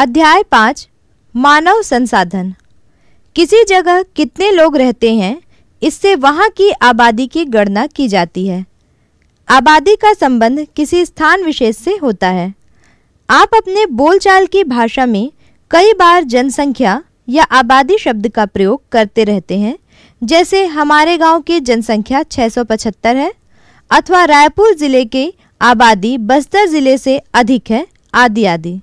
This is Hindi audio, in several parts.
अध्याय पाँच मानव संसाधन किसी जगह कितने लोग रहते हैं इससे वहाँ की आबादी की गणना की जाती है आबादी का संबंध किसी स्थान विशेष से होता है आप अपने बोलचाल की भाषा में कई बार जनसंख्या या आबादी शब्द का प्रयोग करते रहते हैं जैसे हमारे गांव की जनसंख्या 675 है अथवा रायपुर ज़िले की आबादी बस्तर ज़िले से अधिक है आदि आदि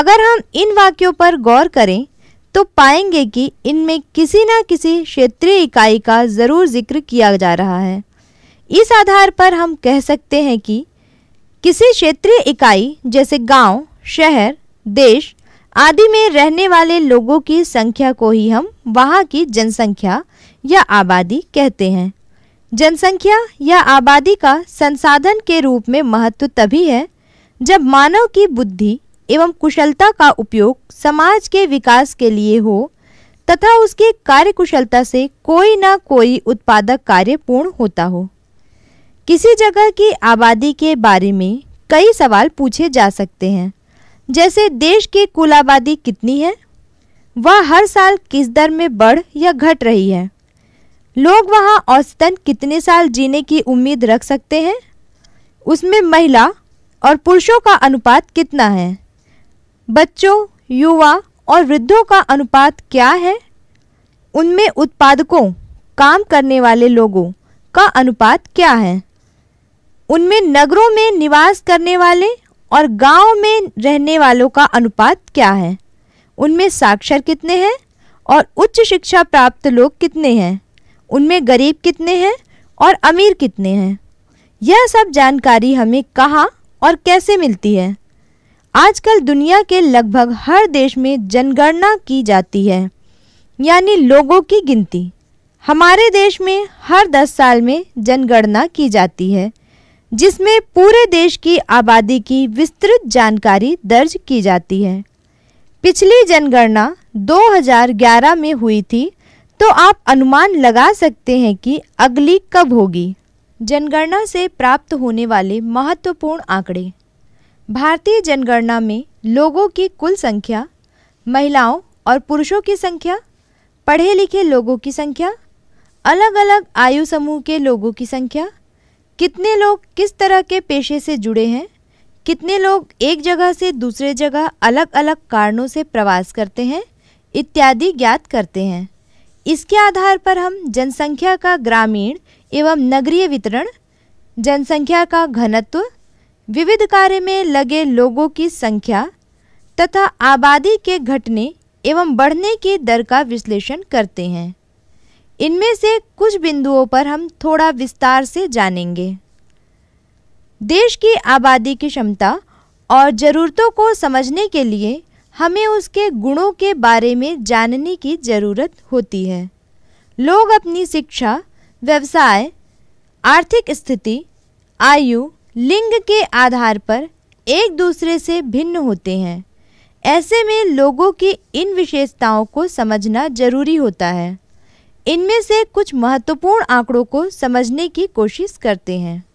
अगर हम इन वाक्यों पर गौर करें तो पाएंगे कि इनमें किसी न किसी क्षेत्रीय इकाई का ज़रूर जिक्र किया जा रहा है इस आधार पर हम कह सकते हैं कि किसी क्षेत्रीय इकाई जैसे गांव, शहर देश आदि में रहने वाले लोगों की संख्या को ही हम वहाँ की जनसंख्या या आबादी कहते हैं जनसंख्या या आबादी का संसाधन के रूप में महत्व तभी है जब मानव की बुद्धि एवं कुशलता का उपयोग समाज के विकास के लिए हो तथा उसकी कुशलता से कोई ना कोई उत्पादक कार्य पूर्ण होता हो किसी जगह की आबादी के बारे में कई सवाल पूछे जा सकते हैं जैसे देश की कुल आबादी कितनी है वह हर साल किस दर में बढ़ या घट रही है लोग वहाँ औसतन कितने साल जीने की उम्मीद रख सकते हैं उसमें महिला और पुरुषों का अनुपात कितना है बच्चों युवा और वृद्धों का अनुपात क्या है उनमें उत्पादकों काम करने वाले लोगों का अनुपात क्या है उनमें नगरों में निवास करने वाले और गांव में रहने वालों का अनुपात क्या है उनमें साक्षर कितने हैं और उच्च शिक्षा प्राप्त लोग कितने हैं उनमें गरीब कितने हैं और अमीर कितने हैं यह सब जानकारी हमें कहाँ और कैसे मिलती है आजकल दुनिया के लगभग हर देश में जनगणना की जाती है यानी लोगों की गिनती हमारे देश में हर 10 साल में जनगणना की जाती है जिसमें पूरे देश की आबादी की विस्तृत जानकारी दर्ज की जाती है पिछली जनगणना 2011 में हुई थी तो आप अनुमान लगा सकते हैं कि अगली कब होगी जनगणना से प्राप्त होने वाले महत्वपूर्ण आंकड़े भारतीय जनगणना में लोगों की कुल संख्या महिलाओं और पुरुषों की संख्या पढ़े लिखे लोगों की संख्या अलग अलग आयु समूह के लोगों की संख्या कितने लोग किस तरह के पेशे से जुड़े हैं कितने लोग एक जगह से दूसरे जगह अलग अलग कारणों से प्रवास करते हैं इत्यादि ज्ञात करते हैं इसके आधार पर हम जनसंख्या का ग्रामीण एवं नगरीय वितरण जनसंख्या का घनत्व विविध कार्य में लगे लोगों की संख्या तथा आबादी के घटने एवं बढ़ने की दर का विश्लेषण करते हैं इनमें से कुछ बिंदुओं पर हम थोड़ा विस्तार से जानेंगे देश की आबादी की क्षमता और ज़रूरतों को समझने के लिए हमें उसके गुणों के बारे में जानने की ज़रूरत होती है लोग अपनी शिक्षा व्यवसाय आर्थिक स्थिति आयु लिंग के आधार पर एक दूसरे से भिन्न होते हैं ऐसे में लोगों की इन विशेषताओं को समझना जरूरी होता है इनमें से कुछ महत्वपूर्ण आंकड़ों को समझने की कोशिश करते हैं